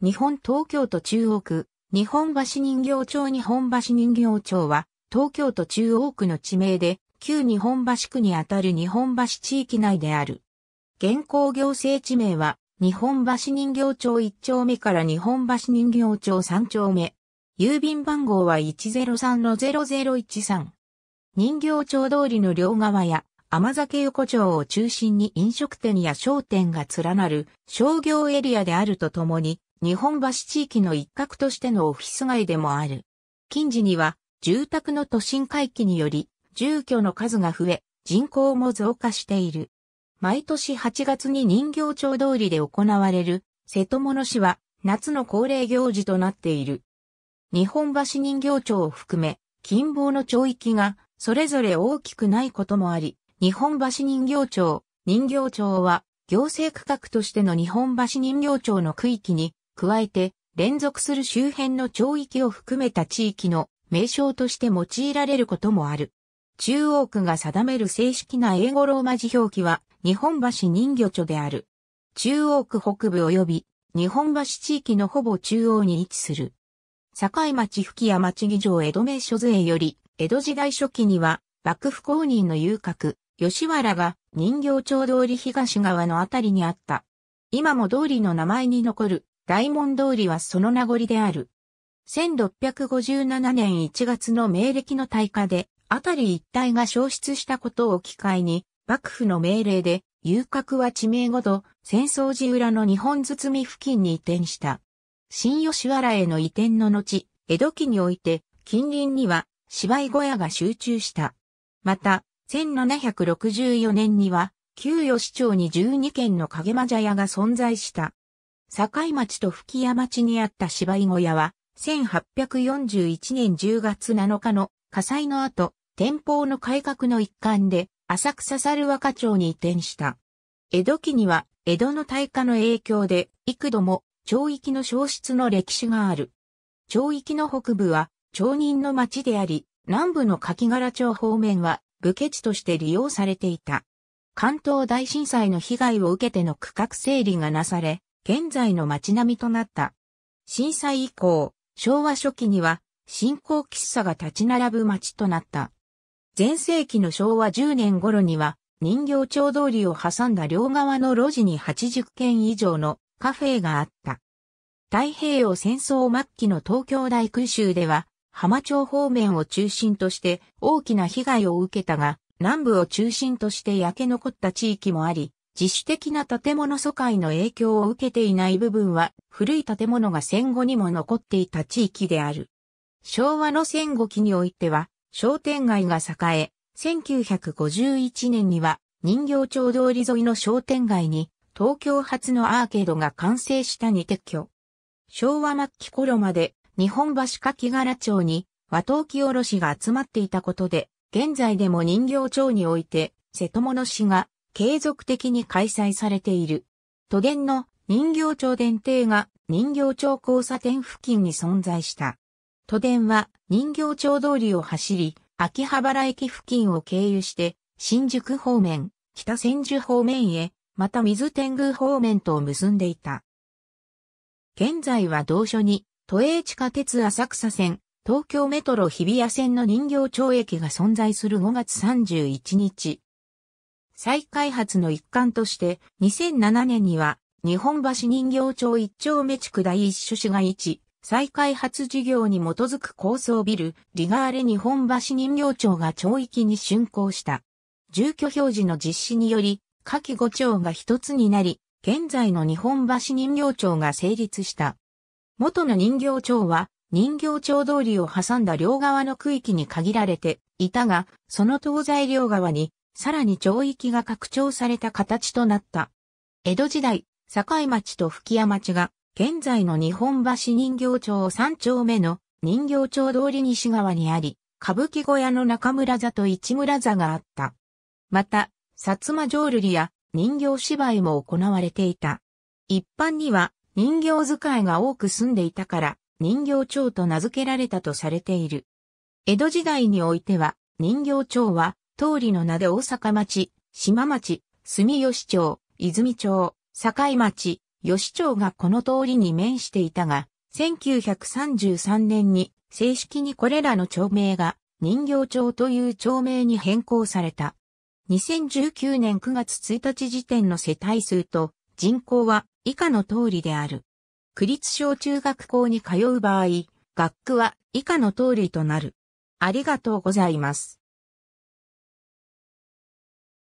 日本東京都中央区、日本橋人形町日本橋人形町は、東京都中央区の地名で、旧日本橋区にあたる日本橋地域内である。現行行政地名は、日本橋人形町1丁目から日本橋人形町3丁目。郵便番号は103-0013。人形町通りの両側や、甘酒横丁を中心に飲食店や商店が連なる商業エリアであるとともに、日本橋地域の一角としてのオフィス街でもある。近時には、住宅の都心回帰により、住居の数が増え、人口も増加している。毎年8月に人形町通りで行われる、瀬戸物市は、夏の恒例行事となっている。日本橋人形町を含め、近傍の町域が、それぞれ大きくないこともあり、日本橋人形町、人形町は、行政区画としての日本橋人形町の区域に加えて、連続する周辺の町域を含めた地域の名称として用いられることもある。中央区が定める正式な英語ローマ字表記は、日本橋人魚町である。中央区北部及び、日本橋地域のほぼ中央に位置する。境町吹屋町議場江戸名所税より、江戸時代初期には、幕府公認の遊郭、吉原が人形町通り東側のあたりにあった。今も通りの名前に残る大門通りはその名残である。1657年1月の明暦の大火で、辺り一帯が消失したことを機会に、幕府の命令で、遊郭は地名ごと、戦争寺裏の日本包付近に移転した。新吉原への移転の後、江戸期において、近隣には芝居小屋が集中した。また、1764年には、旧吉町に12軒の影間茶屋が存在した。境町と吹屋町にあった芝居小屋は、1841年10月7日の火災の後、天保の改革の一環で、浅草猿若町に移転した。江戸期には、江戸の大化の影響で、幾度も、町域の消失の歴史がある。町域の北部は、町人の町であり、南部の柿柄町方面は、武家地として利用されていた。関東大震災の被害を受けての区画整理がなされ、現在の街並みとなった。震災以降、昭和初期には、新興喫茶が立ち並ぶ街となった。前世紀の昭和10年頃には、人形町通りを挟んだ両側の路地に80軒以上のカフェがあった。太平洋戦争末期の東京大空襲では、浜町方面を中心として大きな被害を受けたが、南部を中心として焼け残った地域もあり、自主的な建物疎開の影響を受けていない部分は古い建物が戦後にも残っていた地域である。昭和の戦後期においては商店街が栄え、1951年には人形町通り沿いの商店街に東京発のアーケードが完成したに撤去。昭和末期頃まで日本橋柿柄町に和陶器卸が集まっていたことで、現在でも人形町において瀬戸物市が継続的に開催されている。都電の人形町電停が人形町交差点付近に存在した。都電は人形町通りを走り、秋葉原駅付近を経由して、新宿方面、北千住方面へ、また水天宮方面と結んでいた。現在は同所に、都営地下鉄浅草線、東京メトロ日比谷線の人形町駅が存在する5月31日、再開発の一環として、2007年には、日本橋人形町一丁目地区第一種市街地、再開発事業に基づく高層ビル、リガーレ日本橋人形町が町域に竣工した。住居表示の実施により、下記5町が一つになり、現在の日本橋人形町が成立した。元の人形町は、人形町通りを挟んだ両側の区域に限られていたが、その東西両側にさらに町域が拡張された形となった。江戸時代、境町と吹屋町が、現在の日本橋人形町三丁目の人形町通り西側にあり、歌舞伎小屋の中村座と市村座があった。また、薩摩浄瑠璃や人形芝居も行われていた。一般には人形使いが多く住んでいたから人形町と名付けられたとされている。江戸時代においては人形町は通りの名で大阪町、島町、住吉町、泉町、境町、吉町がこの通りに面していたが、1933年に正式にこれらの町名が人形町という町名に変更された。2019年9月1日時点の世帯数と人口は以下の通りである。区立小中学校に通う場合、学区は以下の通りとなる。ありがとうございます。